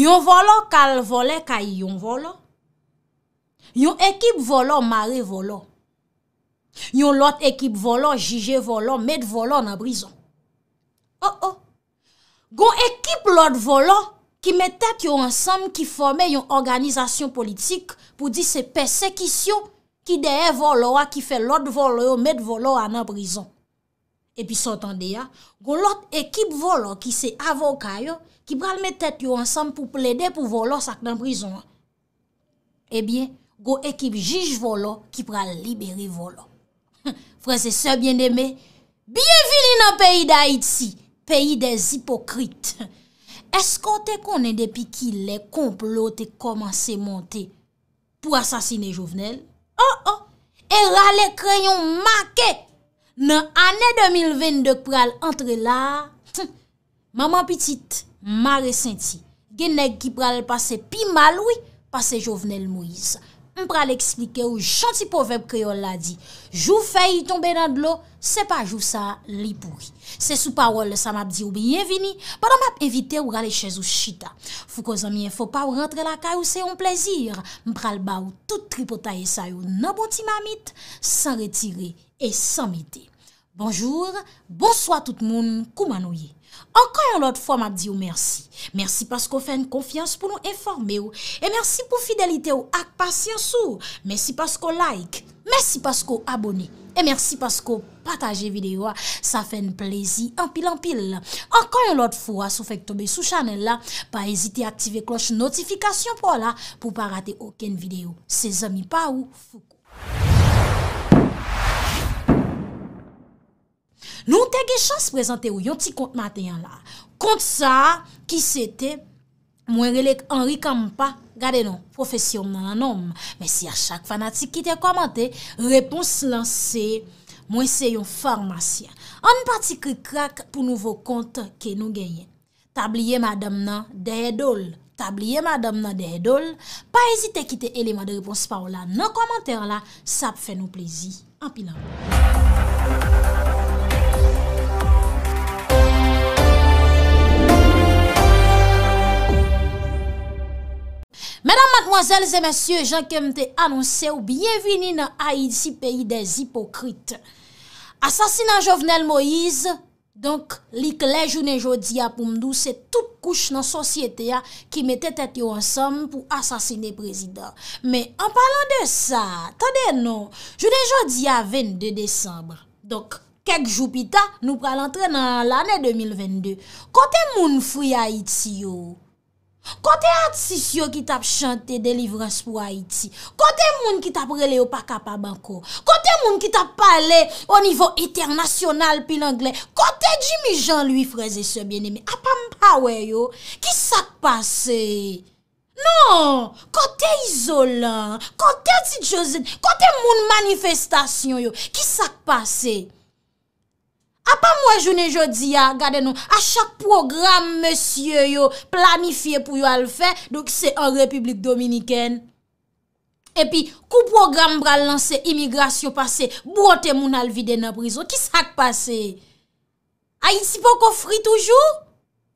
Yon volor kal volor ka yon volor. Yon ekip volor mare volor. Yon lot ekip volor, jige volor, met volor nan brison. Oh oh. Gon ekip lot volor ki met ap yon ansam ki fome yon organizasyon politik pou di se persekisyon ki deye volor a ki fe lot volor yo met volor a nan brison. E pi s'entende ya. Gon lot ekip volor ki se avokayon ki pral metet yo ansam pou ple de pou volo sak nan prizon an. Ebyen, go ekip jij volo, ki pral liberi volo. Fransese bien deme, biyevili nan peyi da Itzi, peyi des hipokrite. Eskote konen depi ki le komplo te koman se monte pou asasine jovenel? Oh oh, e rale krayon make nan ane 2022 pral entre la. Maman pitit, Ma resenti, genèk ki pral pase pi maloui, pase jovenel mou isa. Mpral eksplike ou janti povep kreol la di, jou fey yi tombe nan blo, se pa jou sa li pouri. Se sou pawol le sa map di ou biyevini, padan map evite ou gale chez ou chita. Fou ko zamiye fò pa ou rentre la ka ou se yon plezir, mpral ba ou tout tripotaye sa yon naboti mamit, san retire et san mite. Bonjour, bonsoit tout moun koumanouye. Ankan yon lot fwa ma diyo mersi Mersi pasko fèn konfians pou nou informe ou E mersi pou fidelite ou ak pasyans ou Mersi pasko like Mersi pasko abone E mersi pasko pataje videyo Sa fèn plezi anpil anpil Ankan yon lot fwa sou fèk tobe sou chanel la Pa ezite aktive kloche notifikasyon pou la Pou pa rate oken videyo Se zami pa ou fuko Nou te ge chans prezante ou yon ti kont maten yon la. Kont sa, ki se te, mwen relek Anri Kampa, gade nou, profesyon nan an om. Mwen si a chak fanatik ki te komante, repons lan se, mwen se yon farmasyen. An pati ki krak pou nouvo kont ke nou genyen. Tabliye madam nan, deyedol. Tabliye madam nan, deyedol. Pa ezite ki te eleman de repons pa ou la nan komante yon la, sap fe nou plezi. An pilan. Madame, mademoiselles et messieurs, j'en kem te annoncer ou bienvenue nan Haiti, pays des hypocrites. Assassinat Jovenel Moïse, donc l'éclat je ne j'en dis à Poumdou, c'est tout couche nan société qui mette tête yo en somme pour assassiner le président. Mais en parlant de ça, attendez non, je ne j'en dis à 22 décembre, donc quelques jours plus tard, nous parlons très dans l'année 2022. Qu'en est-il mon fruit à Haiti yo? Kote atis yo ki tap chante Deliverance pou Haiti, kote moun ki tap rele yo pa kapa banko, kote moun ki tap pale o nivou eternasyonal pi l'anglen, kote Jimmy Jean lui freze se bien eme, apam pa we yo, ki sak pase? Non, kote izolan, kote tit jose, kote moun manifestasyon yo, ki sak pase? A pa mwen jounen jodi ya, gade nou, a chak program monsye yo planifiye pou yo al fè, dok se an republik dominiken. E pi, kou program bran lanse imigras yo pase, bwote moun al vide nan prizo, ki sak pase? Haïti pou kofri toujou?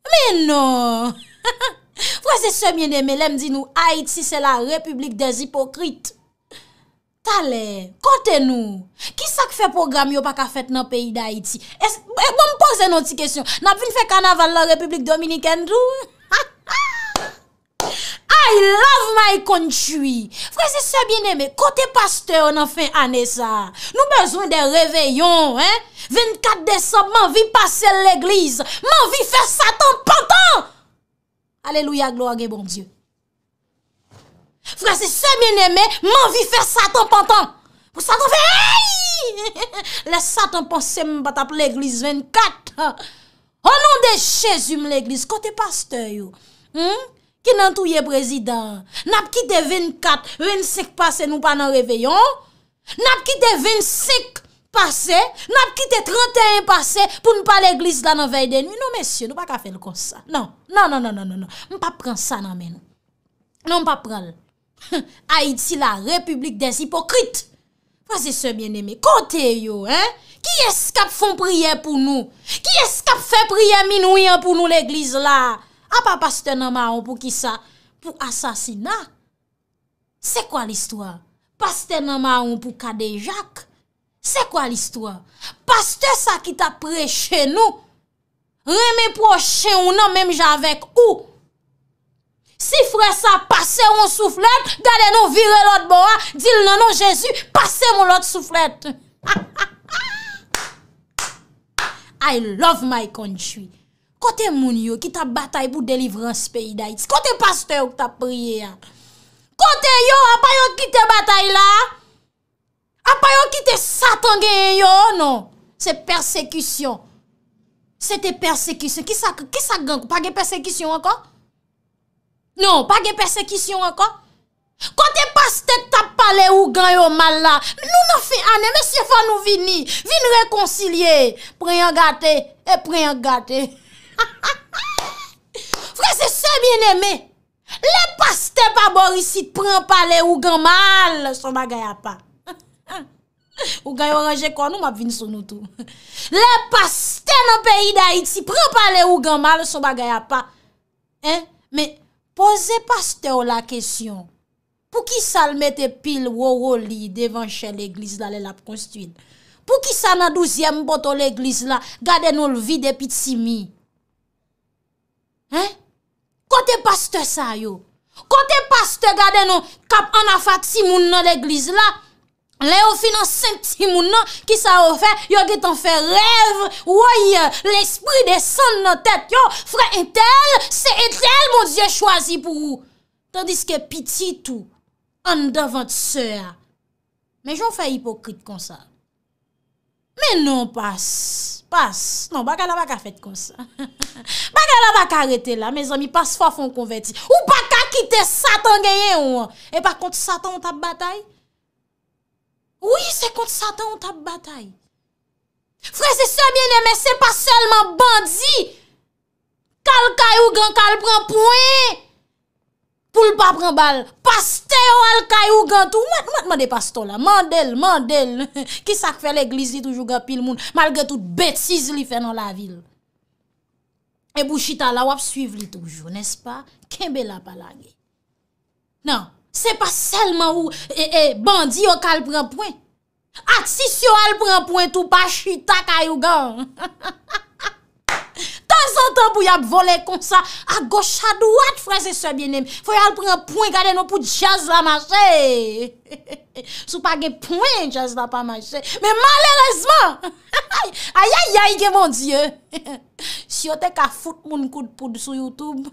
Me non! Frase se mwen eme, lem di nou, Haïti se la republik des hipokrite. Talè, kote nou, kisa k fè program yo pa ka fèt nan peyi d'Haïti? E bon m'pose nan ti kesyon, nan vin fè kanavan la Republik Dominikendou? I love my country! Fwese sè bienemè, kote pasteur nan fè anè sa, nou bezoun de reveyon, hein? 24 décemb, man vi pase l'eglise, man vi fè satan pantan! Aleluya, gloage bon dieu. Fransi, se mè nè mè, mè anvi fè satan pantan. Fè satan fè, aï! Lè satan pantan mè bat ap l'Eglise 24. Anon de Chezum l'Eglise, kote pasteur yo. Ki hmm? nan touye prezident? N ap kite 24, 25 pase nou pa nan reveyon? N ap kite 25 pase? N ap kite 31 pase pou nou pa l'Eglise la nan vey den mi? Non, men sio, nou pa ka fè lè kon sa. Non, non, non, non, non, non. M pa pran sa nan mè nou. Non, m pa pran lè. Haid si la republik des hipokrite Fase se bien eme kote yo Ki eskap fon priye pou nou Ki eskap fe priye minou yan pou nou l'eglise la A ah, pa paste nan maron pou ki sa Pou asasina Se kwa l'istwa Paste nan maron pou kade jak Se kwa l'istwa Paste sa ki ta preche nou Reme proche ou nan mem javek ou Sifre sa, pase mon souflet, gade nou vire lot bo a, dil nanon non, Jezu, pase mon lot souflet. I love my country. Kote moun yo ki ta batay pou delivran se peyi da iti. Kote paste yo ki ta priye a. Kote yo, apayon ki te batay la. Apayon ki te satan genye yo, non. Se persekisyon. Se te persekisyon. Ki sa genkou, pa genkou persekisyon ankon? Non, pa gen persekisyon ankon. Kote pastè tap pale ou gan yo mal la, nou nan fin anè, mè sè fa nou vini, vini rekoncilie, pre yon gate, e pre yon gate. Frè se se bien emè, le pastè pa bor isi, pren pale ou gan mal, son bagay apa. Ou gan yo raje kon, nou ma vini son nou tou. Le pastè nan peyi da iti, pren pale ou gan mal, son bagay apa. En, men, Poze paste ou la kesyon, pou ki sal mette pil wou wou li devan chè l'eglise la lè lap konstuit, pou ki sal nan douzièm bot ou l'eglise la, gade nou l'vi depit simi. Kote paste sa yo, kote paste gade nou kap anafat simoun nan l'eglise la. Le ou finan senti mounan ki sa ofen Yo ge tan fe rev Ouoye l'espri de san nan tep Yo fre entel Se entel moun diye chwazi pou ou Tandis ke piti tou An davant se a Men joun fe hipokrit kon sa Men non pas Pas Non baka la baka fet kon sa Baka la baka arete la Mes ami pas fwa fon kon veti Ou baka kite satan genye ou E pa konti satan tap batay Oui, c'est contre Satan ou tape bataille. Frère, c'est ça bien aimé, c'est pas seulement bandit. Kal kay ou gan, kal prend point. Poul pa prend bal. Pasteur al kay ou gan. Mwen mwen de pasto la. Mandel, mandel. Kisak fe l'eglisi toujou ga pil moun. Malge tout bètise li fe nan la vil. E bou chita la wap suiv li toujou, nes pa? Ken be la palage? Nan. Se pa selman ou, e, e, bandi yo ka alprenpwen. Ati si yo alprenpwen, tou pa chitak ayougan. Tan san tan pou yap vole kon sa, a gochadou at franse se bienem. Foy alprenpwen kade nou pou jazz la mache. Sou pa gen pwen jazz la pa mache. Me malerezman. Aya ya yage mon die. Si yo te ka fout moun koud poud sou YouTube,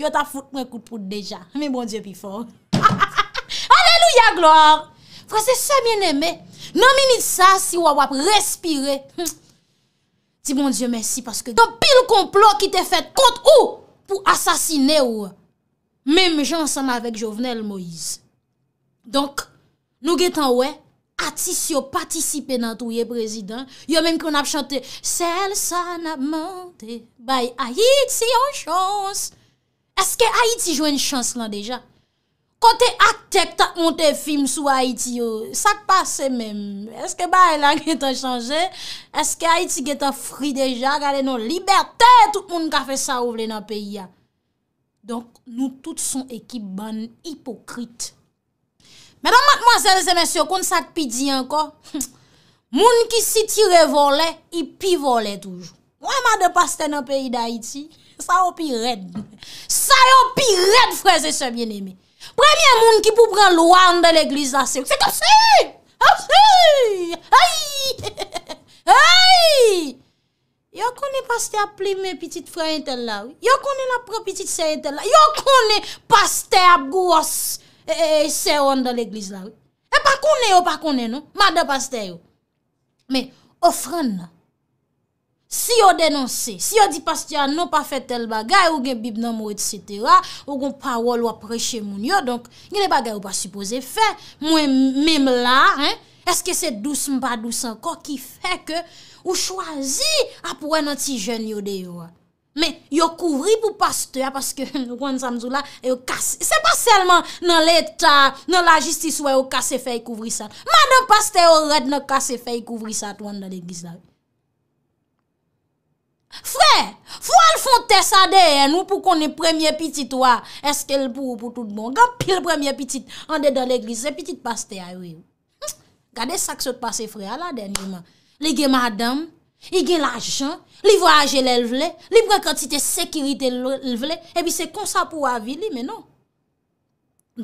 yo ta fout moun koud poud deja. Me bon die pi fok. Aleluya gloar. Frase se mien eme. Nan minit sa si wawap respire. Ti bon diyo men si. Paske don pil konplo ki te fet kont ou. Po asasine ou. Mem jansan avek Jovenel Moise. Donk nou getan we. Atis yo patisipe nan tou ye prezident. Yo men kon ap chante. Sel sa nap mante. Bay Aiti yon chans. Eske Aiti jwen chans lan deja? kon te aktek tat moun te fim sou Haiti yo, sak pase men, eske ba elan getan chanje, eske Haiti getan fri deja, gale nou libertè, tout moun ka fe sa ouvle nan peyi ya. Donk nou tout son ekip ban, hipokrite. Medan mat mwazel zemesyo, kon sak pi di anko, moun ki si tire vole, y pi vole toujou. Mwen ma de pase te nan peyi da Haiti, sa yo pi red. Sa yo pi red freze se mwen eme. Premye moun ki pou pran lwa an de l'eglise ah, la sew. Se kopsi! Kopsi! Ay! Ay! Yo kone paste ap pli me pitit frey entel la? Yo kone la pre pitit sey entel la? Yo kone paste ap gwo os sey an de l'eglise la? E eh, pa kone yo pa kone nou? Mada paste yo? Me, ofran la. Si yo denonsi, si yo di pastya nou pa fe tel bagay, ou gen bib nan mou et setera, ou gen pa wolo apreche moun yo, donk, gine bagay ou pa supose fe, mwen mèm la, eske se douce mpa douce anko ki fe ke ou chwazi apwen an ti jen yo deyo. Men, yo kouvri pou pastya, paske wan samzou la, se pa selman nan l'eta, nan la jistis wè, wè wè kase fe kouvri sa. Man nan pastya yo red nan kase fe kouvri sa, wè wè nan dekiz la. Frè, fwa l fonte sa deye nou pou konen premye pitit wa? Eske l pou ou pou tout bon? Gapil premye pitit, ande dan l egrise, pitit paste eh a yoy. Gade sakso te pase frè, ala den yoy man. Li ge madam, li ge l ajan, li vwa aje l elvle, li brekantite sekirite l elvle, ebi se konsa pou avi li menon.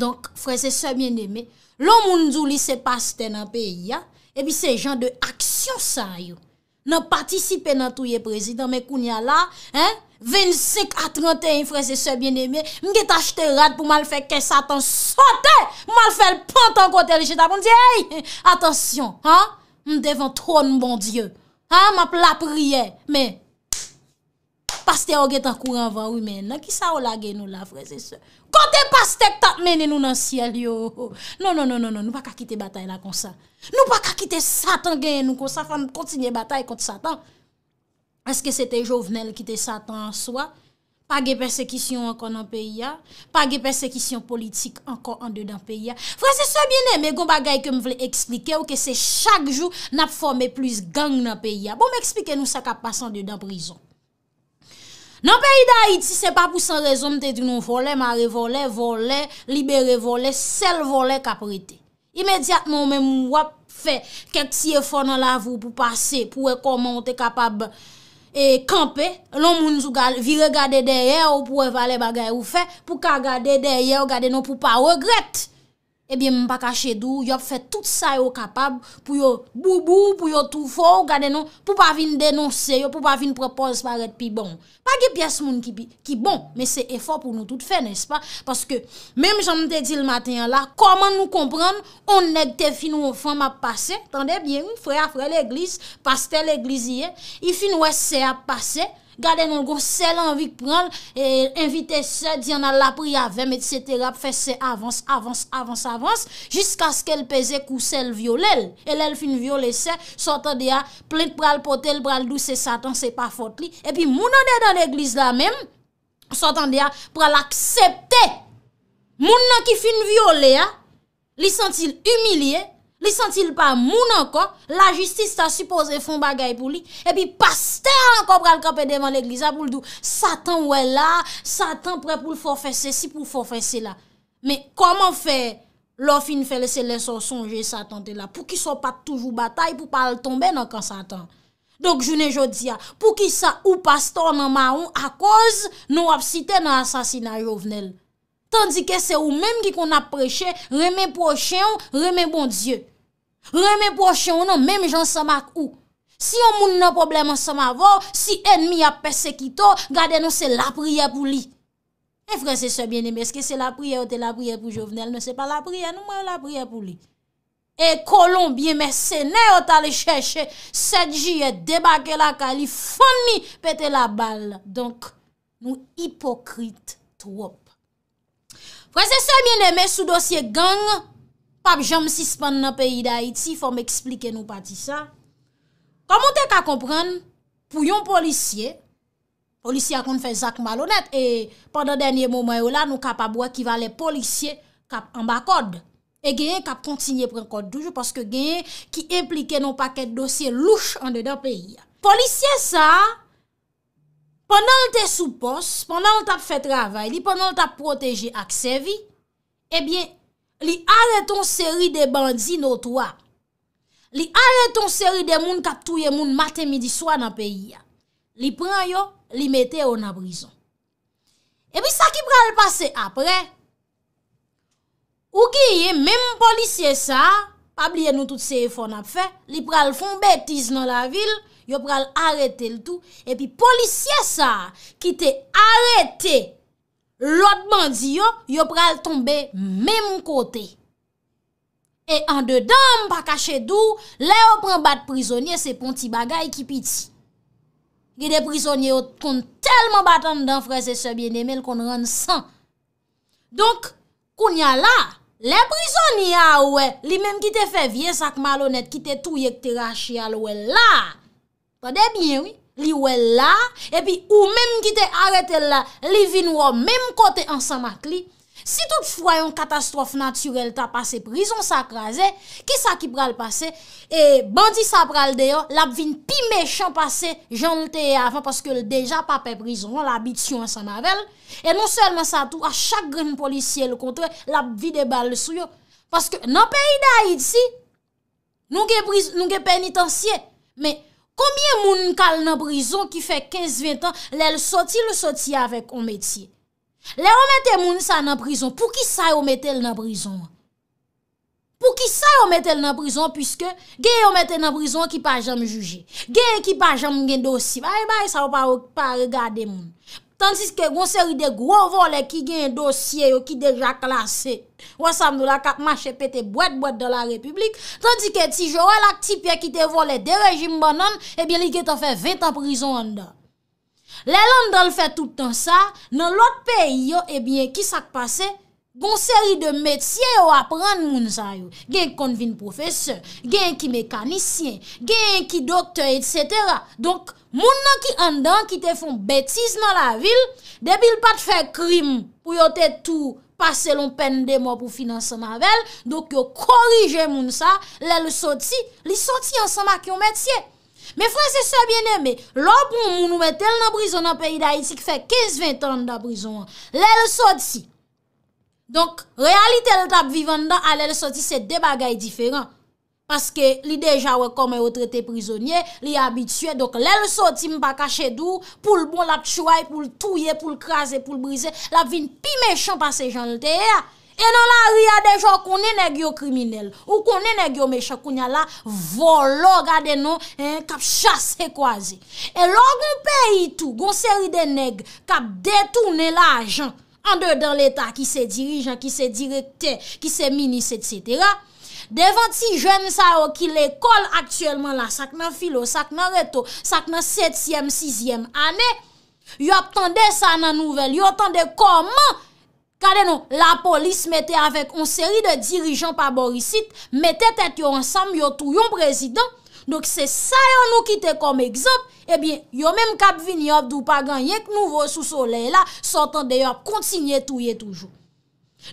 Donk, frè, se sebyen deme, l omoun zou li se paste nan pe ya, ebi se jan de aksyon sa yoy. Nan patisipe nan touye prezidant me kounya la, hein, 25 a 31 freze se bien eme, mge tache te rad pou mal fè ke satan sote, mal fè l'pantan kote le cheta moun diye, hey, he, he, attention, hein, mdevan tron mbon dieu, hein, map la priye, men, paste yon ge tan kouran van ou men, nan ki sa ou la gen nou la freze se, kote paste k tat men en nou nan siel yo, non, non, non, non, non, nou pa kakite batay la konsa, Nou pa ka kite satan genye nou kon sa fan kontinye batay kont satan? Eske se te jovenel kite satan an soa? Pa ge persekisyon ankon an peya? Pa ge persekisyon politik ankon an de dan peya? Frase se biene, me gom bagay ke m vle eksplike ou ke se chak jou nap forme plus gang nan peya. Bon me eksplike nou sa ka pasan de dan prizon. Nan peyi da Haiti se pa pou san rezoun te di nou vole, mare vole, vole, libere vole, sel vole kap rete. Imediatman mèm wap fè kek siye fon nan lavou pou pase pou e komon te kapab e kampe, loun moun zou vi regade derye ou pou e vale bagay ou fè, pou ka gade derye ou gade nou pou pa regrette. Ebyen eh mpaka chedou, yop fè tout sa yo kapab pou yo boubou, pou yo toufo, non, pou pa vin denonse yo, pou pa vin propose par etpi bon. Pa ge pias moun ki bon, men se efo pou nou tout fè nespa. Paske, menm jante di l maten la, koman nou kompran, on nekte fin nou fèm ap pase, tande bien, frè a frè l eglise, paste l eglise ye, ifin wè se ap pase, gardez nos elle sel envie prendre et inviter ça dit en a la prière avec etc. faire ses avance avance avance avance jusqu'à ce qu'elle pèse coup sel là, elle elle fin violer c'est sortant de plein de pral potel le bral douce satan c'est pas faute li et puis mon est dans l'église là même sortant de pour l'accepter mon qui fin violer hein, li sent-il humilié Li sentil pa moun ankon, la jistis ta supose fon bagay pou li, epi paste ankon pral kapè devan l'eglisa pou l'dou. Satan wè la, Satan prè pou l'forfèsè si pou l'forfèsè la. Me koman fè lò fin fè lè se lè son sonje Satan te la? Pou ki so pat toujou batay pou pa l'tombe nan kan Satan. Donk jounè jò diya, pou ki sa ou paste anman ankon, a kòz nou ap site nan asasina jòvnel. Tandikè se ou mèm ki kon ap preche, remè poche an, remè bon dieu. Reme poche ou nan, mèm jan sa mak ou. Si yon moun nan problem an sa ma vò, si enmi a persekito, gade nou se la priye pou li. E fransese bien eme, eske se la priye ou te la priye pou jovenel, nou se pa la priye, nou mwen la priye pou li. E kolon bien mè, sène ou talè chèche, sèdji yè debake la kalif, fòn mi pète la bal. Donk, moun hipokrite trop. Fransese bien eme, sou dosye ganga, pap jom sispan nan peyi da iti, fòm eksplike nou pati sa. Koman te ka kompran, pou yon polisye, polisye akon fè zak malonet, e pandan denye momen yo la, nou ka pa bwa ki valè polisye kap anba kod. E genye kap kontinye pren kod doujou, paske genye ki implike nou paket dosye louche an de da peyi. Polisye sa, pandan lte sou pos, pandan lte ap fè travay li, pandan lte ap proteje ak sevi, e bien, Li arreton seri de bandzin otwa. Li arreton seri de moun kaptouye moun mate midi swa nan peyi ya. Li pran yo, li mette yo nan brison. E pi sa ki pral pase apre? Ou ki yi, men moun polisye sa, pabliye nou tout se e fon ap fe, li pral fon betiz nan la vil, yo pral arrete l'tou, e pi polisye sa ki te arrete, Lot bandi yo, yo pral tombe mem kote. E an de dam pa kache dou, le yo pran bat prizonye se pon ti bagay ki piti. Gide prizonye yo ton telman batan dan frese se bienemel kon rande san. Donk, koun ya la, le prizonye ah ya we, li menm ki te fe vie sak malonet ki te touye ki te rache alwe la. Fade bien wè. li wè la, epi ou mèm ki te arete la, li vin wè mèm kote an sanak li, si tout fwa yon katastrofe naturel ta pase, prison sa akraze, ki sa ki pral pase, e bandi sa pral deyo, lap vin pi mechan pase, jan te avan, paske deja pape prison, l'abit yon an sanak vel, e non selman sa tou, a chak gren policye, le kontre, lap vide bal le sou yo, paske nan pe ide a it si, nou ke penitansye, me, Koumye moun kal nan prizon ki fe 15-20 an lè lè soti lè soti avèk ou metye? Lè ou mette moun sa nan prizon pou ki sa ou mette lè nan prizon? Pou ki sa ou mette lè nan prizon pwiske genye ou mette nan prizon ki pa jam juje? Genye ki pa jam gen dosi? Bay bay sa ou pa ou pa regade moun? Tansis ke goun seri de gwo vole ki gen dosye yo ki deja klasi. Ou asam nou la kat mache pete bwet bwet de la republik. Tansis ke ti jowel ak ti pye ki te vole de rejim banan, ebyen li ke te fe 20 aprizon an da. Le landan fe toutan sa, nan lot peyi yo, ebyen eh ki sak pase? Gon seri de metye yo apren moun sa yon. Gen kon vin profeseur, gen ki mekanisyen, gen ki doktor, etc. Donk, moun nan ki andan ki te fon betiz nan la vil, debil pat fe krim pou yo te tou pase lon pen de mò pou finanseman vel, donk yo korije moun sa, lè lè sot si, li sot si ansama ki yon metye. Me fran se se biene, me lò pou moun ou mè tel nan brisonan peyi da iti ki fe 15-20 ton nan da brisonan, lè lè sot si. Donk, realite le tap vivan dan, alè le soti se debagay diferan. Paske li deja wekome o trete prizonye, li abitue. Donk, lè le soti mpa kache dour, pou l bon la tchouay, pou l touye, pou l krasè, pou l brise. La vin pi mechan pa se jan lte. E nan la ria dejo konenegyo kriminel, ou konenegyo mechakounya la, volo gade nou, kap chase kwa zi. E logon pe itou, gonseri de neg, kap detoune la ajan. dans l'État qui se dirigeant, qui se directeur, qui se ministre, etc. devant si jeunes sa oh, qui l'école actuellement là, la, sak nan filo, sak nan reto, sak nan septième, sixième année yo ap ça sa nan nouvelle, yo tande comment, kade non, la police mettait avec une série de dirigeants par borisit, mette tête ensemble ensemble, ont tou yon président, donc c'est ça yon nous quitte comme exemple. Eh bien, yon même cap vini yon dou pas gagné que nouveau sous soleil là, sortant de yon continue touye toujours.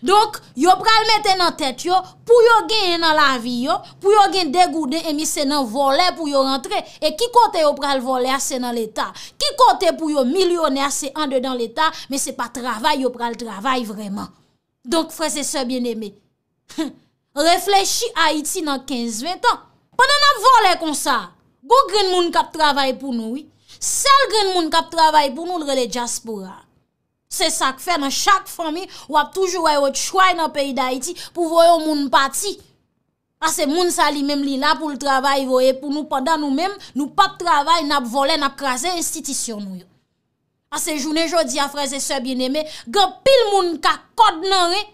Donc, yo pral mettre nan tête yo, pour yon gagner dans la vie pour yon gagner dégoudé et eh c'est nan volet pour yon rentrer. Et qui côté yo pral voler ah, c'est dans l'état. Qui côté pour yon millionnaire ah, c'est en dedans l'état, mais c'est pas travail yon pral travail vraiment. Donc, frères et sœurs bien-aimés, réfléchis Haïti dans 15-20 ans. Pwè nan ap vole kon sa, gwo gren moun kap travay pou nou, sel gren moun kap travay pou nou nre le diaspora. Se sak fè nan chak fami wap toujou wè yot chway nan peyi da iti pou voyo moun pati. Ase ah, moun sali mèm li la pou l travay voye pou nou padan nou mèm, nou pap travay nan ap vole nan ap krasè institisyon nou yo. Ase jounè jodi a fraze sè bin eme, gen pil moun kap kod nan re.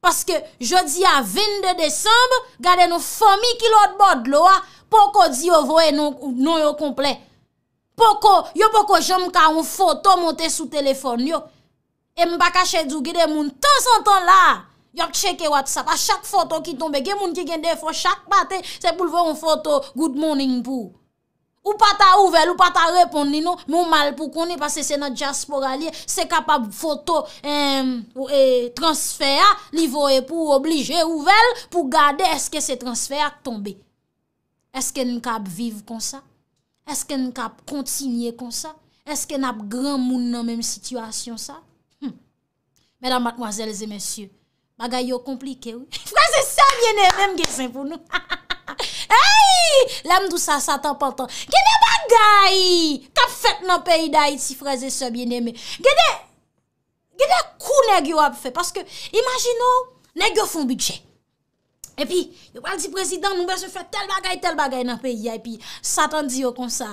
Paske jodi a 22 Desembe, gade nou fomi ki lot bod lo a, poko di yo voe nou yo komple. Poko, yo poko jom ka un foto monte sou telefon yo, e mbakache djou gide moun ton son ton la. Yo cheke WhatsApp a chak foto ki tombe, gen moun ki gen defo chak bate, se pou lvo un foto good morning pou. Ou pata ouvel, ou pata repondi nou Moun mal pou koni, pase se nan diaspora li Se kapab foto e, Transfer Livoye pou oblige ouvel Pou gade eske se transfer ak tombe Eske nou kap viv kon sa Eske nou kap kontinye kon sa Eske nou ap gran moun nan menm situasyon sa Mèlan matkwazèl zè mèsyè Bagay yo komplike ou Fwazè sa vyenè menm gesen pou nou Ha ha ha ha Eyyy, lèm dousa satan pantan. Gèdè bagay, kap fèt nan peyi da iti fraze sè bienemè. Gèdè, gèdè kou nè gyo ap fèt. Paske, imagino, nè gyo fon bidje. E pi, yo pral di prezidant, nou bè se fèt tel bagay, tel bagay nan peyi ya. E pi, satan di yo kon sa.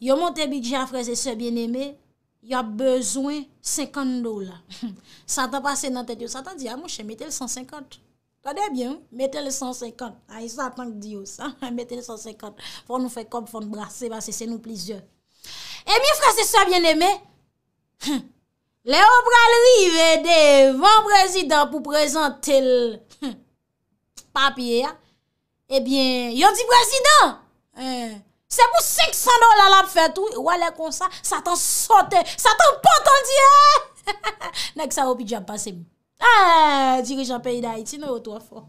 Yo montè bidje a fraze sè bienemè, yo ap bezwen 50 dola. Satan pase nan tèt yo. Satan di, a ah, mouche, metel 150 dola. Kade bien, mette le 150. Ay, sa tank diyo sa, mette le 150. Fon nou fe kop, fon brase, ba se se nou plizye. E mi frase sa, bien eme, le obra li ve de van prezident pou prezente l papye, e bien, yon di prezident, se pou 500 do la la fete ou wale kon sa, sa tan sote, sa tan pote an diye. Nek sa wopi diya pase mou. Ha, dirijan peyi da iti, nou yo to a fon.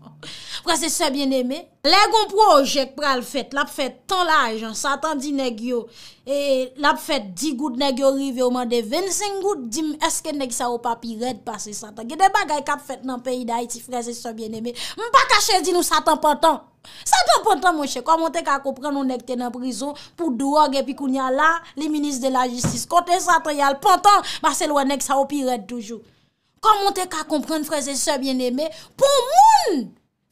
Frase sebyen eme, legon projek pral fet, lap fet tan la ajan, satan di neg yo. E lap fet 10 gout neg yo rive ou mande 25 gout, eske neg sa ou pa pi red pase satan. Gede bagay kap fet nan peyi da iti, frase sebyen eme. Mpa kache di nou satan pantan. Satan pantan mwenche, kwa mwote kakopren nou neg tenan prizo, pou dou wage pi koun ya la, li minis de la jistis kote satan yal pantan, mwase lwa neg sa ou pi red toujou. Koman te ka kompren freze se bien eme, pou moun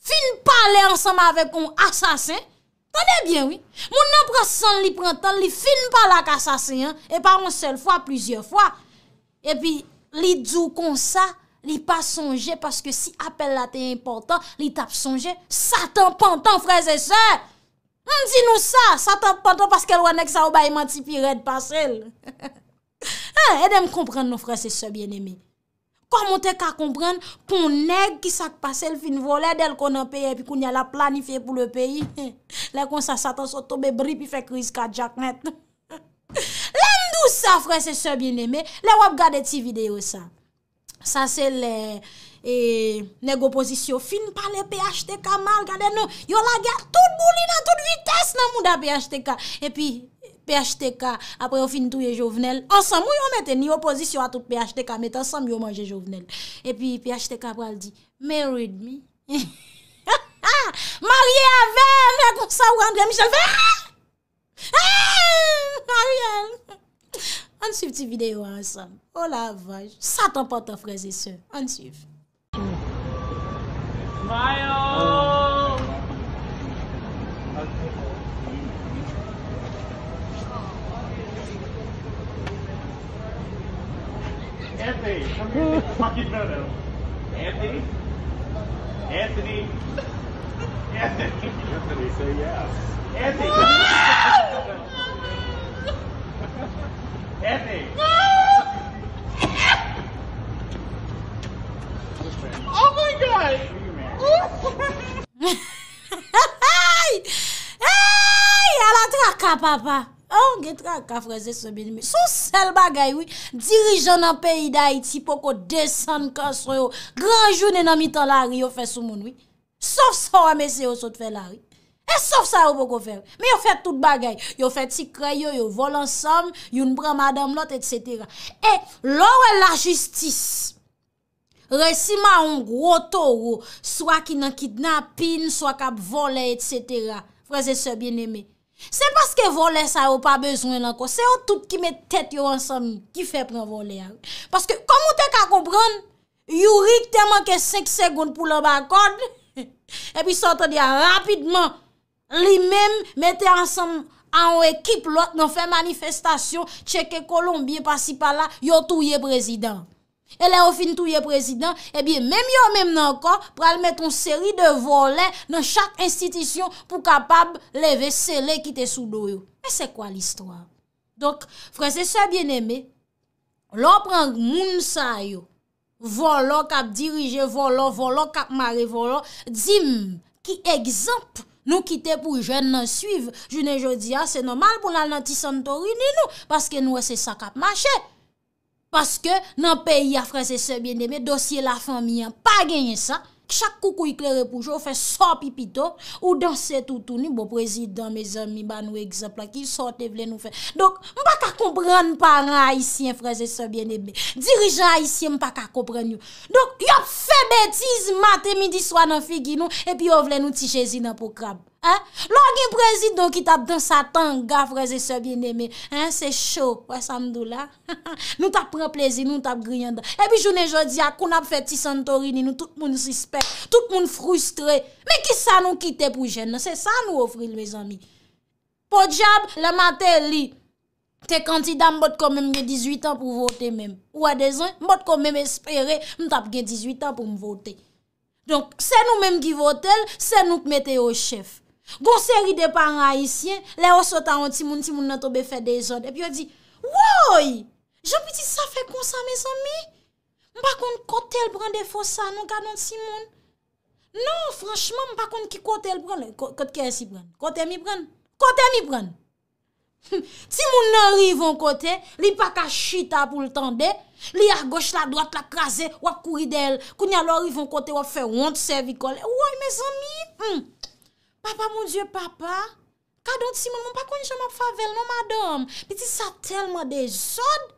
fin pale ansanm avek ou asasen. Tane bien, oui. Moun nan pre san li prentan, li fin pale ak asasen, e pa moun sel fwa, plizye fwa. E pi, li djou kon sa, li pa sonje, paske si apel la te important, li tap sonje. Satan pantan, freze se. Moun di nou sa, satan pantan, paske lwane ek sa ou bayi manti pi red pasel. E dem kompren nou freze se bien eme. Kwa mw te ka kompren, pon neg ki sak pase l fin volè del kon an peye, pi koun yal la planifiye pou le peyi. Lè kon sa satan so tobe bri, pi fek risk a jak net. Lè mdou sa fre se se bin eme, lè wap gade ti video sa. Sa se le... et nèg opposition fin parler PHTK mal regardez nous yo la guerre tout bouli toute vitesse dans monde PHTK et puis PHTK après on fin les Jovenel ensemble yo mette ni opposition à tout PHTK met ensemble yo manger Jovenel et puis PHTK après dit married me marié avec comme ça ou André Michel ah! Ah! Mariel on suit cette vidéo ensemble. Oh la vache. Satan porte frères et sœurs. On suit. Anthony, come here. Fucking no Anthony? Anthony? Anthony. Anthony, say yes. Anthony. Anthony. papa. Oh, on traka, frère, c'est bien aimé. Son seul bagay, oui. Dirigeant dans pays d'Haïti, pour qu'on descende quand Grand jour, nan mitan temps la rio, fait son moun, oui. Sauf ça, on a la Et sauf ça, on peut faire. Mais yo fait tout bagay. On fait tic crayon, on vole ensemble, on prend madame l'autre, etc. Et, lors la justice, récima un gros taureau, soit qui n'a kidnapping, soit qui a etc. Frère, c'est bien aimé. Se paske vole sa yo pa bezwen anko, se yo tout ki met tèt yo ansam ki fe pre vole anko. Paske komon te ka kompran, yu rik teman ke 5 segoun pou la bakod, epi sa te diya rapidman, li menm mette ansam an ekip lot, nou fe manifestasyon, cheke kolombi, pasi pala, yo touye prezident. E lè ou fin touye prezident, e eh bie mèm yo mèm nan kon, pral mè ton seri de volè nan chak institisyon pou kapab leve selè ki te sou do yo. E se kwa l'histoire? Donk, frese se bienemè, lò prang moun sa yo, volò kap dirije, volò, volò kap mare, volò, dzim ki egzamp nou kite pou jen nan suive, june jodia se nomal pou nan nanti san tori ni nou, paske nou ese sa kap mache. Paske nan peyi a franse sebyen deme, dosye la fami yon pa genye sa, chak koukou yi kler epoujou, ou fe sopipito, ou dansetoutou ni bo prezident, me zanmi, banwe egzempla ki sote vle nou fe. Dok, mpa ka komprenn paran haisyen franse sebyen deme. Dirijan haisyen mpa ka komprenn yon. Dok, yop fe betiz maten midi swan an figi nou, epi yon vle nou ti jezi nan pou krab. Lò gen prezidon ki tap dan satan Gaf reze se bien eme Se chow Nou tap pre plezi nou tap griyanda E bi jounen jodi akoun ap feti santorini Nou tout moun suspect Tout moun frustre Me ki sa nou kite pou jen Se sa nou ofri lwes ami Po diab le non? mater li Te kantida mbot kon menm gen 18 an pou vote menm Ou adezan mbot kon menm espere M tap gen 18 an pou m vote Donk se nou menm ki vote Se nou te mette yo chef Gon se ride pa an haisyen, le yo sota an timoun, timoun nan tobe fe de zonde. Epi yo di, woy! Je mi di, sa fe konsan, me zanmi? Mpa kon kote el brande fosa, nou gadan non timoun? Non, franchman, mpa kon ki kote el brande. Kote kese brande? Kote mi brande? Kote mi brande? Timoun nan rive an kote, li pa ka chita pou l'tande, li a goche la doate la kaze, wap kuri del, kou nyalo rive an kote, wap fe ronde servikole. Woy, me zanmi! Hmm. Papa, mon Dieu, papa. on si maman, pas qu'on jamais favel, non, madame. Petit ça tellement des ordres.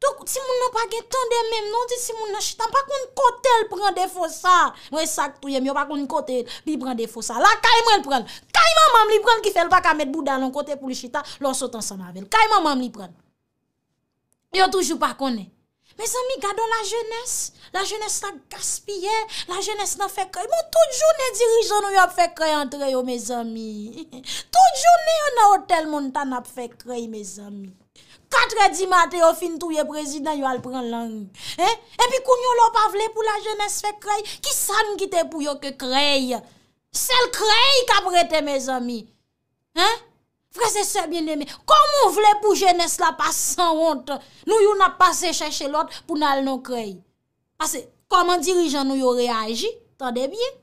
Donc, si mon n'a pas de même, non, si mon n'a chita, pas qu'on côté le prend faux ça. Moi, ça tout yem, pas qu'on côté puis prend faux ça. La caille moi le prend. Caille maman li prend qui fait le pas qu'à mettre bout dans côté pour le chita, l'on saute ensemble avec. Caille maman li prend. a toujours pas connu. Mez ami, gado la jenese, la jenese ta gaspye, la jenese na fe krey. Mwen tout jounen dirijon nou yo fe krey entre yo, mez ami. Tout jounen yo nan hotel montan ap fe krey, mez ami. Katredi mate yo fin touye prezidant yo alpren lang. E pi kounyo lop avle pou la jenese fe krey, ki san gite pou yo ke krey? Sel krey ka brete, mez ami. He? Frase sebyen deme, komon vle pou jenese la pa san ontan, nou yon ap pase chache lot pou nan al non krey. Pase, koman dirijan nou yon reagi, tande bien.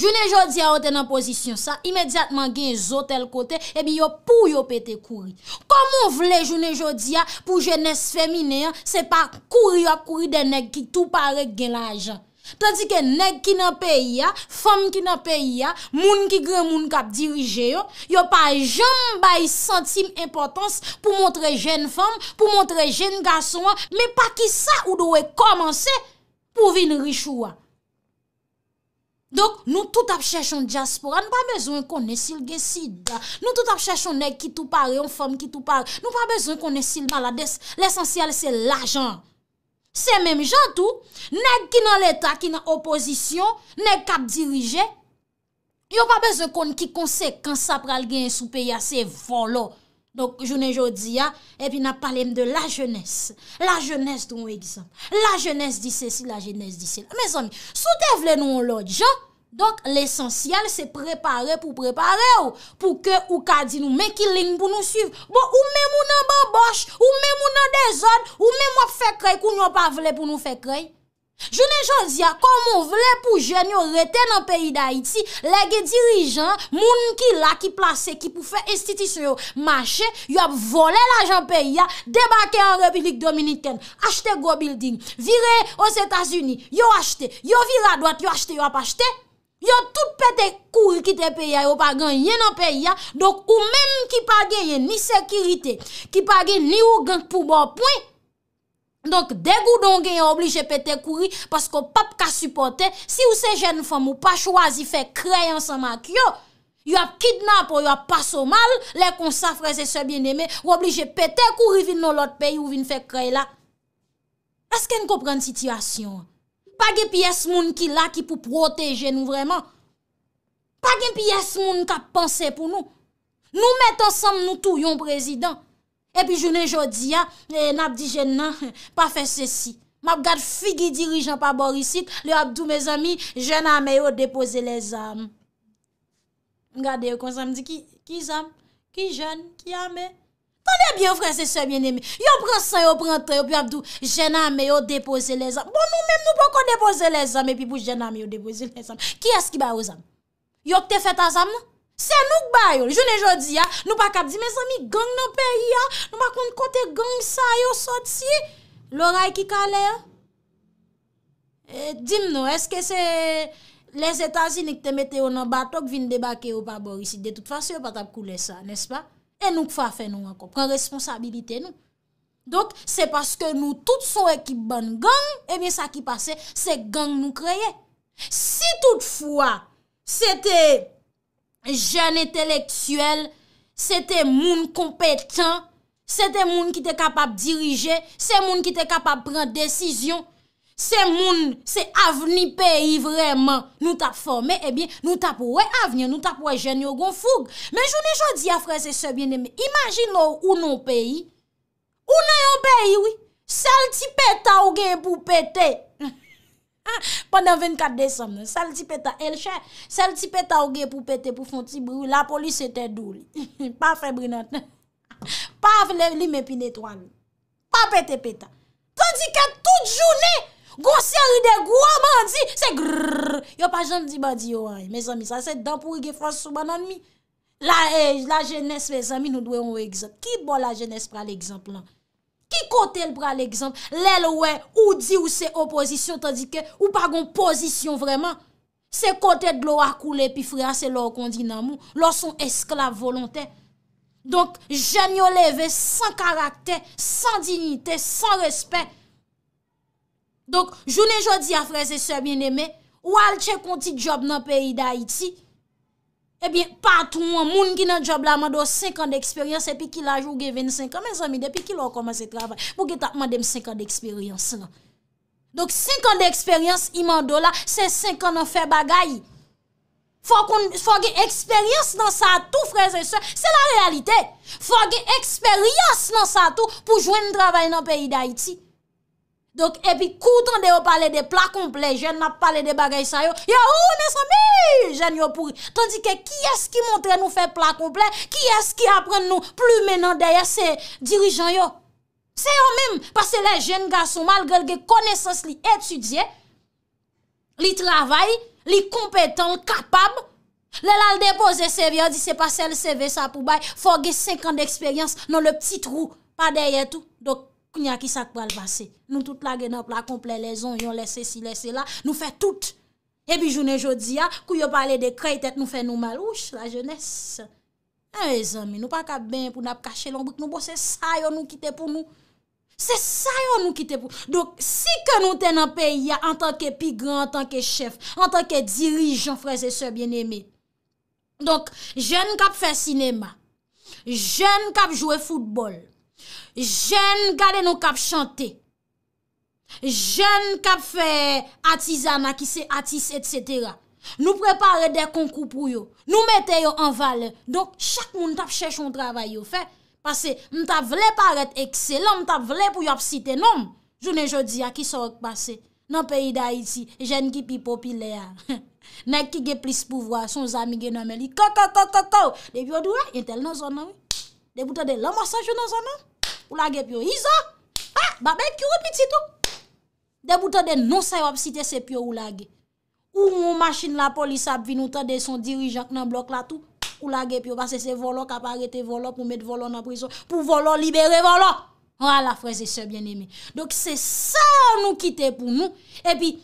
Jounen jodia ou tenan posisyon sa, imediatman gen zote l kote, ebi yon pou yon pete kouri. Koman vle jounen jodia pou jenese femine, se pa kouri a kouri dene ki tou pare gen la ajan. Tadi ke neg ki nan peyi ya, fom ki nan peyi ya, moun ki gre moun kap dirije yo, yo pa jom bayi sentim importans pou montre jen fom, pou montre jen gason an, me pa ki sa ou do we komanse pou vin rishou an. Donk nou tout ap chèchon diaspora, nou pa bezon konen sil gesid. Nou tout ap chèchon neg ki tou pare, yon fom ki tou pare, nou pa bezon konen sil malades, l'esensyal se l'ajan. Se menm jantou, nek ki nan leta, ki nan oposisyon, nek kap dirije. Yo pa bez kon ki konsek, kan sa pral gen soupe ya se volo. Donk jounen jodi ya, epi nan pale m de la jenese. La jenese tou m wè gizan. La jenese di se si, la jenese di se la. Mes ami, sou te vle non lò di jan. Donk l'esensyal se prepare pou prepare ou. Pou ke ou ka di nou men ki ling pou nou suiv. Bon ou men mounan banbosh, ou men mounan de zon, ou men mounan fe krey kou nyon pa vle pou nou fe krey. Jounen jounzia, kon moun vle pou jen yo reten an peyi da iti, lege dirijan, moun ki la ki place ki pou fe estiti se yo. Mache, yo ap vole la jan peyi ya, debake an repilik dominiken. Ache te go building, vire yo se tas uni, yo ache te, yo vire a doat, yo ache te, yo ap ache te. Yo tout pete kouri ki te pe ya yo pa gen yen an pe ya, dok ou men ki pa gen yen ni sekirite, ki pa gen ni ou gen pou bo pwen. Donk degou donk gen yo oblije pete kouri, pasko pap ka supporte, si ou se jen fom ou pa chwazi fe krey an san mak yo, yo ap kidnap ou yo ap paso mal, le kon sa freze se bien eme, ou oblije pete kouri vin nou lot peyi ou vin fe krey la. Asken ko pren sityasyon an? Pa gen piyes moun ki la ki pou proteje nou vreman. Pa gen piyes moun ki ap panse pou nou. Nou met ansam nou tou yon prezident. Epi jounen jodi ya, nap di jen nan, pa fe sesi. Map gad figi dirijan pa borisit, le ap dou me zami, jen ame yo depoze le zame. Gade yo konsan, mi di ki zame, ki jen, ki ame. Tanè biye ou fransè, sè biye nemè. Yo pransè, yo pransè, yo pi apdou. Je nanme, yo depose bon, non? le zame. Bon nou men, nou pou kon depose le zame, pi pou je nanme, yo depose le zame. Ki eske ba ou zame? Yo kte fète a zame? Se nou kba yon? Joun e joudi, ya? Nou pa kap di, me zami, gang nan peyi, ya? Nou pa kont kote gang sa, yo sot si? Lora e ki kale, ya? Dim nou, eske se le zetazini kte mette ou nan batok vin debake ou pa bor isi? De tout fasi, yo patap koule sa, nespa? E nou kwa fe nou anko, pren responsabilite nou. Donk, se paske nou tout sou ekip ban gang, e bien sa ki pase, se gang nou kreye. Si toutfwa, se te jen eteleksuel, se te moun kompetan, se te moun ki te kapap dirije, se moun ki te kapap pren desisyon, Se moun, se avni peyi vreman nou tap fome, ebyen eh nou tap wè avnyan, nou tap wè jen yo gon foug. Men jouni jodi a fre se sebyen eme, imajin nou ou nou peyi, ou nou yon peyi wè, sel ti peta ou gen pou pete. Pendan 24 Desem, sel ti peta elche, sel ti peta ou gen pou pete pou fon ti brou, la polis se te doul, pa febrinat. Pa avne li me pi netwani, pa pete peta. Tondi ke tout jouni, Gou seride, gou amandi, se grrrr. Yo pa jan di bandi yo ay. Me zami, sa se dan pou yge fwans sou banan mi. La genes, me zami, nou dwe yon we gizan. Ki bon la genes pra l'exemple lan? Ki kote l pra l'exemple? Lèl wè, ou di ou se opozisyon, tadi ke ou pa gon posisyon vreman. Se kote dlo akoule, pi friase lò kondi nan mou. Lò son esklav volontè. Donk, jen yo leve, san karakter, san dignite, san respè. Donk, jounen jodi a freze sebyen eme, ou al che konti job nan peyi da iti, ebyen, eh patrou an moun ki nan job la, mando 5 an de eksperyans, epi ki la jou ge 25 an, men zami depi ki lor komanse travay, pou ge tap mandem 5 an de eksperyans nan. Donk, 5 an de eksperyans imando la, se 5 an nan fe bagay. Fwa ge eksperyans nan sa tou, freze se, se la realite. Fwa ge eksperyans nan sa tou, pou jwen travay nan peyi da iti. Donc, et puis, quand de parler des plats complets, jeune n'a parlé de bagay ça yo, yo, ou, oh, mes amis, jeune yo pourri. Tandis que qui est-ce qui montre nous faire plat complet? Qui est-ce qui apprend nous plus maintenant derrière ces dirigeants yo? C'est eux-mêmes, parce que les jeunes garçons, malgré les connaissances les étudiées, les travail, compétents, compétents, capable, le lal dépose CV, on dit c'est pas celle CV ça pour bail, faut 5 ans d'expérience dans le petit trou, pas derrière tout. Donc, Nou tout la genop la komple lezon Yon lese si lese la Nou fe tout E bi jounen jodi ya Kou yo pale de krey tet nou fe nou malouche la jenese E zami nou pa kap ben pou nap kache Lombok nou bo se sa yon nou kite pou nou Se sa yon nou kite pou Dok si ke nou ten apen ya En tanke pigran, en tanke chef En tanke dirijan, freze se bien eme Dok Jen kap fe sinema Jen kap jowe futbol jen gade nou kap chante, jen kap fe atizan a ki se atis, etc. Nou prepare de konkou pou yo, nou mette yo an vale, dok chak moun tap chèch yon travay yo, fè, pase, mta vle paret ekselan, mta vle pou yop site, nom, jounen jodi a ki sorok pase, nan peyi da iti, jen ki pi popilea, nek ki ge plis pou vwa, son zami geno me li, kaka ta ta ta, de byo dwa, yon tel nan zonan, de bouta de la masaj yo nan zonan, ou la pio iso, ah, babet ki petit tout. bouton de non sa yop si site se pio ou la Ou mon machine la police a vu ou son dirigeant nan bloc la tout, ou la pio parce que c'est volant qui a arrêté volant pour mettre volant en prison, pour volo libérer volo. Voilà, frères et sœurs bien-aimés. Donc, c'est ça nous quitter pour nous. Et puis,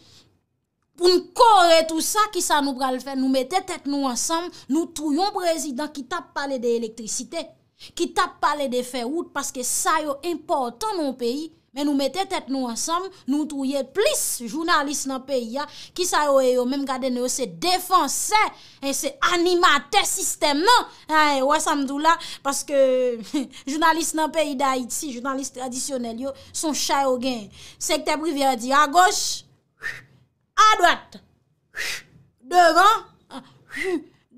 pour nous corriger tout ça, qui ça nous va le faire? Nous mettons tête nous ensemble, nous trouillons président qui tape parler l'électricité. ki tap pale de ferout, paske sa yo importan nan peyi, men nou mette tet nou ansam, nou touye plis jounalist nan peyi ya, ki sa yo e yo, menm gade nou se defanse, e se animate sistem nan, wè samdou la, paske jounalist nan peyi da Haiti, jounalist tradisyonel yo, son chay o gen, sekte privyadi, a goch, a dwat, devan,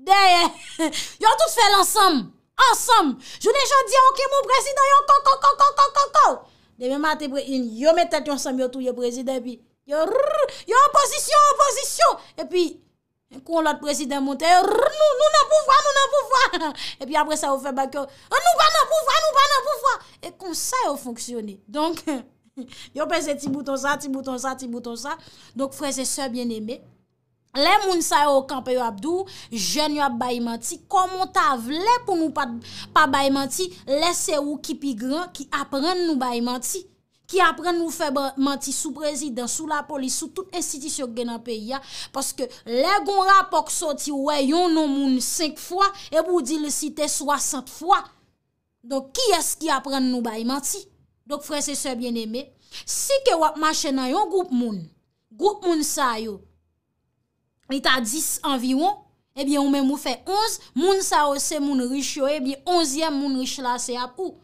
deye, yo tout fe lansam, ensemble. Je ne dis OK mon président yon kon kon kon kon Demain matin mette mettez ensemble yon tout yon président puis yo yon opposition opposition et puis quand l'autre président monte nous nous n'en pouvoir nous n'en pouvoir et puis après ça on fait bako. Oh, nous pas pouvons, pouvoir nous pas pouvons pouvoir et comme ça yon fonctionne. Donc yon pèse petit bouton ça, petit bouton ça, petit bouton ça. Donc frères et sœurs bien-aimés, Le moun sa yo kampa yo abdou, jen yo ap bayman ti, komon ta vle pou nou pa bayman ti, lese ou kipi gran ki apren nou bayman ti, ki apren nou febman ti sou prezident, sou la polis, sou tout institisyon genan peya, paske le goun rapok soti, we yon nou moun 5 fwa, e bou di le site 60 fwa. Dok ki es ki apren nou bayman ti? Dok frese se bieneme, si ke wap mache nan yon goup moun, goup moun sa yo, I ta 10 anviron, ebi ou men mou fe 11, moun sa ose moun rish yo, ebi 11e moun rish la se ap ou.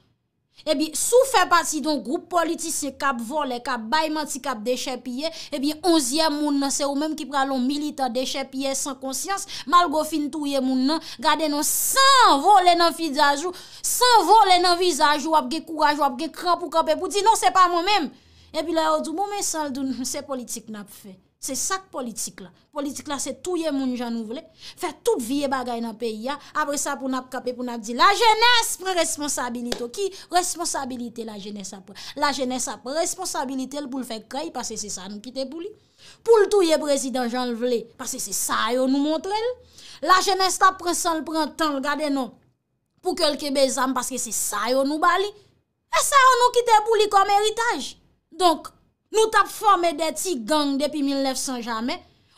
Ebi sou fe pati don group politisye kap vole, kap baymati, kap deshe piye, ebi 11e moun nan se ou men ki pralon milita deshe piye san konsyans, malgo fin touye moun nan, gade nan san vole nan fidaz ou, san vole nan vizaj ou ap ge kouraj ou ap ge krap ou kap epou, di non se pa moun men. Ebi la ou doun moun men san doun se politik nap fe. Se sak politik la. Politik la se touye moun jan nou vle. Fè tout vie bagay nan peyi ya. Apre sa pou nap kape pou nap di la jenese pren responsabilite. Ki responsabilite la jenese apre. La jenese apre responsabilite pou l fè kreye. Pase se sa nou kite pou li. Pou l touye prezident jan nou vle. Pase se sa yo nou montre. La jenese apre san l pren tan l gade nou. Pou kelke bezam. Pase se sa yo nou bali. E sa yo nou kite pou li kom eritage. Donk. Nou tap fòmè deti gang depi 1900 jamè,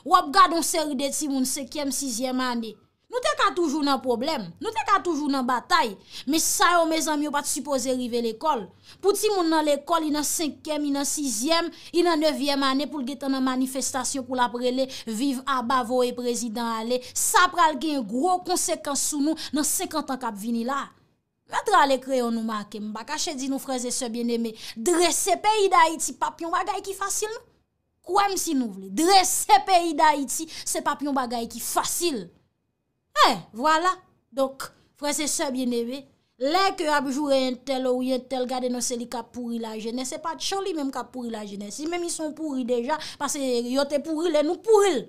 wòp gà don seri deti moun sekèm-sizèm anè. Nou te ka toujou nan problem, nou te ka toujou nan batay, mè sa yo mè zanmyo pati suppose rive l'ekol. Pouti moun nan l'ekol inan sekèm, inan sizèm, inan nevyèm anè pou l'getan nan manifestasyon pou la prele vive a bavo e prezident ale. Sa pral gen gro konsekans sou nou nan sekèm tank ap vini la. Patra le kreyon nou ma ake, mba kache di nou freze se bieneme, dre se peyi da iti, se papyon bagay ki fasil nou. Kwa msi nou vle, dre se peyi da iti, se papyon bagay ki fasil. Eh, wala, donk, freze se bieneme, le ke abjou reyen tel ou reyen tel gade nan seli ka puri la jene, se pat chali menm ka puri la jene. Si menm yon son puri deja, pase yon te puri, le nou puri.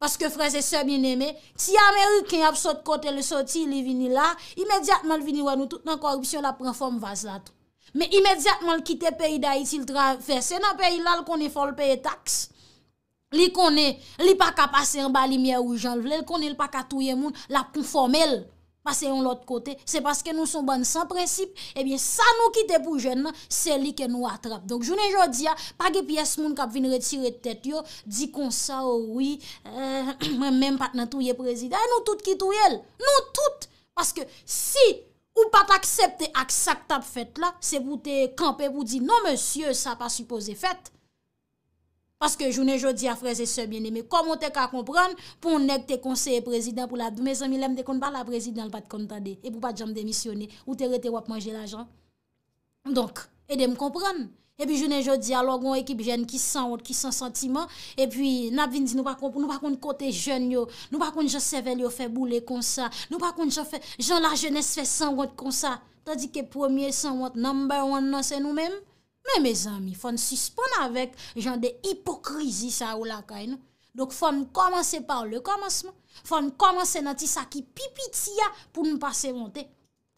Paske freze sebe ineme, ti yame yu ken ap sot kote le soti li vini la, imediatman vini wè nou tout nan korupsyon la pren form vazat. Me imediatman kite peyi da iti l travese, nan peyi la l konen fol peye taks. Li konen, li pa ka pase yon bali miye ou jan vle, li konen pa ka touye moun la pou formel. Paseyon l'ot kote, se paske nou son ban san prinsip, ebyen eh sa nou kite pou jen nan, se li ke nou atrap. Donk jounen jodi ya, pa ge piyes moun kap vin retire tete yo, di konsa o wii, mwen men pat nan touye prezida, e nou tout ki touye el. Nou tout! Paske si ou pat aksepte ak sak tap fet la, se pou te kampe, pou di nan monsye sa pa suppose fet, Paske jounen jodi a freze sebyen eme, komon te ka kompran, pou nou nek te konseye prezident pou la dume zami lem de kon pa la prezident al pat kontade, e pou pat janm demisyone, ou te rete wap manje la jan. Donk, e de m kompran, e pi jounen jodi a logon ekip jen ki san wot, ki san sentiman, e pi nap vin di nou pa kon, nou pa kon kote jen yo, nou pa kon josevel yo fe boule kon sa, nou pa kon josevel, jan la jenese fe san wot kon sa, ta di ke premier san wot, number one nan se nou men? Mè mè zami, fòn sispon avèk jan de hipokrizis a ou lakay nou. Dok fòn komanse par le komanseman, fòn komanse nan ti sa ki pipiti ya pou nou pase yon te.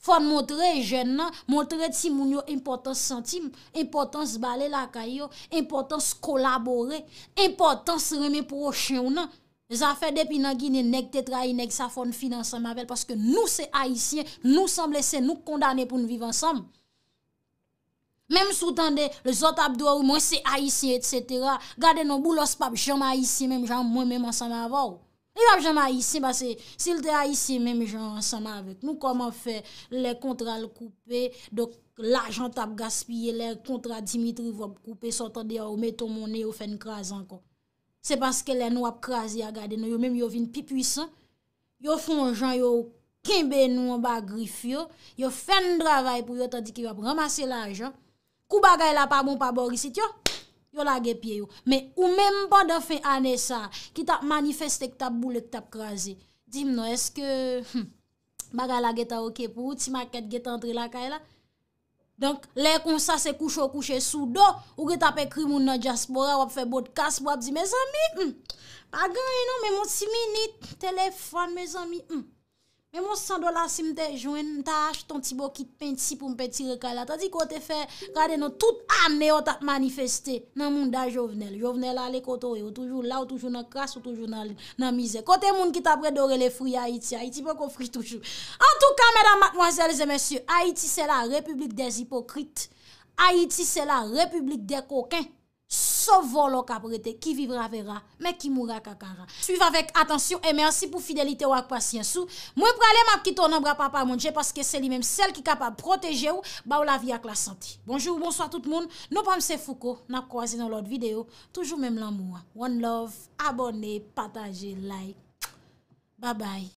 Fòn non? montre gen nan, montre ti moun yo importans sentim, importans bale lakay yo, importans kolabore, importans reme proche ou non? nan. Zafè depi nan gine nek tetra yon nek sa fòn finanse an mavel, paske nou se haisyen, nou semblese nou kondane pou nou viv ansam. Mem sou tande, le zot ap do ou, mwen se a isi et setera. Gade nou, bou los pap jama a isi mem, jaman mwen mèm ansama ava ou. Yon e ap jama a isi, basse, sil te a isi, mem jaman ansama avèk. Nou koman fè, lè kontral koupe, l'ajant ap gaspye, lè kontral dimitri vop koupe, sotande, ou meto mounè, ou fèn krasan kon. Se paske lè nou ap krasi a gade nou, yon mèm yon vin pi pwisan, yon fon jan, yon kinbe nou an bagrif yo, yon fèn dravay pou yon tande ki yon ap ramase l'ajant, Kou bagay la pa moun pa bor isi, tiyo, yo la gepye yo. Me ou men mpon da fe ane sa, ki ta manifeste ki ta boule ki ta krasi. Dim nou, eske hmm, bagay la geta okey pou, ti maket geta entre la kay la. Donk, lè kon sa se kou chou kou che sou do, ou geta pe kri moun nan jaspora, wap fe botkas, wap di, me zami, mpagay hmm, nou, me monsi mi nit, telefon, me zami, mpagay hmm. nou. E moun 100 dola si mte jwen, ta ach ton ti bo ki te penti pou mpe ti rekalat. Ta di kote fe, kade nou, tout ane yo ta te manifeste nan moun da jovenel. Jovenel a le koto e, ou toujou la, ou toujou nan kras, ou toujou nan mize. Kote moun ki ta pre dore le fri Haiti, Haiti pou kon fri toujou. En tout ka, mèdame, mademoiselles et messieurs, Haiti se la republique des hypocrites. Haiti se la republique des coquins. sauvons caprete, qui vivra verra, mais qui mourra kakara. Suivez avec attention et merci pour fidélité ou patience. Moi, pralé ma qui ton bras papa mon j'ai parce que c'est lui-même celle qui est capable de protéger bah, ou, la vie avec la santé. Bonjour, bonsoir tout le monde. Nous sommes c'est Foucault. Nous croisé dans l'autre vidéo. Toujours même l'amour. One love, abonnez, partagez, like. Bye bye.